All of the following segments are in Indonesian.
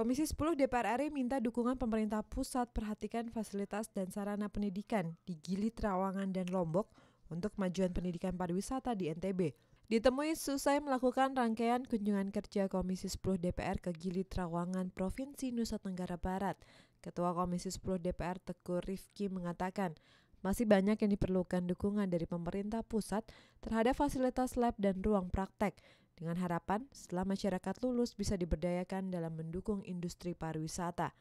Komisi 10 DPR RI minta dukungan pemerintah pusat perhatikan fasilitas dan sarana pendidikan di Gili Trawangan dan Lombok untuk kemajuan pendidikan pariwisata di NTB. Ditemui selesai melakukan rangkaian kunjungan kerja Komisi 10 DPR ke Gili Trawangan, Provinsi Nusa Tenggara Barat, Ketua Komisi 10 DPR Teguh Rifki mengatakan, masih banyak yang diperlukan dukungan dari pemerintah pusat terhadap fasilitas lab dan ruang praktek, dengan harapan setelah masyarakat lulus bisa diberdayakan dalam mendukung industri pariwisata.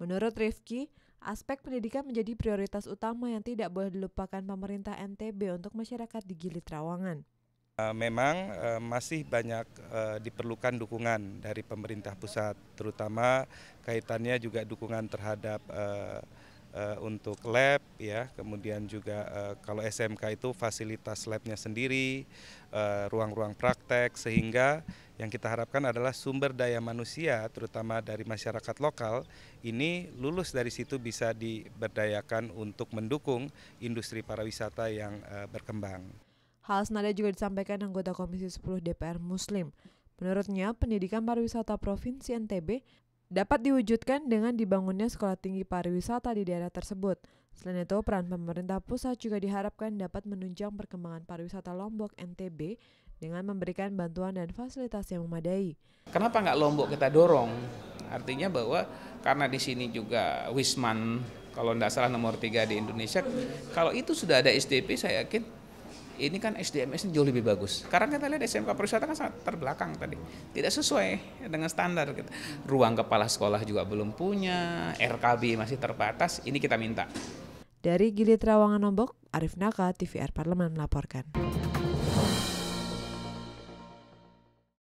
Menurut Rifki, aspek pendidikan menjadi prioritas utama yang tidak boleh dilupakan pemerintah NTB untuk masyarakat di Gili Trawangan. Eh, memang eh, masih banyak eh, diperlukan dukungan dari pemerintah pusat, terutama kaitannya juga dukungan terhadap uh, untuk lab ya kemudian juga uh, kalau SMK itu fasilitas labnya sendiri eh, ruang-ruang uh, praktek sehingga yang kita harapkan adalah sumber daya manusia terutama dari masyarakat lokal ini lulus dari situ bisa diberdayakan untuk mendukung industri pariwisata yang uh, berkembang. Hal senada juga disampaikan anggota Komisi 10 DPR Muslim. Menurutnya, pendidikan pariwisata Provinsi NTB dapat diwujudkan dengan dibangunnya sekolah tinggi pariwisata di daerah tersebut. Selain itu, peran pemerintah pusat juga diharapkan dapat menunjang perkembangan pariwisata Lombok NTB dengan memberikan bantuan dan fasilitas yang memadai. Kenapa nggak Lombok kita dorong? Artinya bahwa karena di sini juga Wisman, kalau tidak salah nomor tiga di Indonesia, kalau itu sudah ada SDP saya yakin ini kan SDMS jauh lebih bagus. Karena kita lihat SMK pariwisata kan sangat terbelakang tadi, tidak sesuai dengan standar. Gitu. Ruang kepala sekolah juga belum punya, RKB masih terbatas. Ini kita minta. Dari Gili Trawangan Lombok, Arif Naka, TVR Parlemen melaporkan.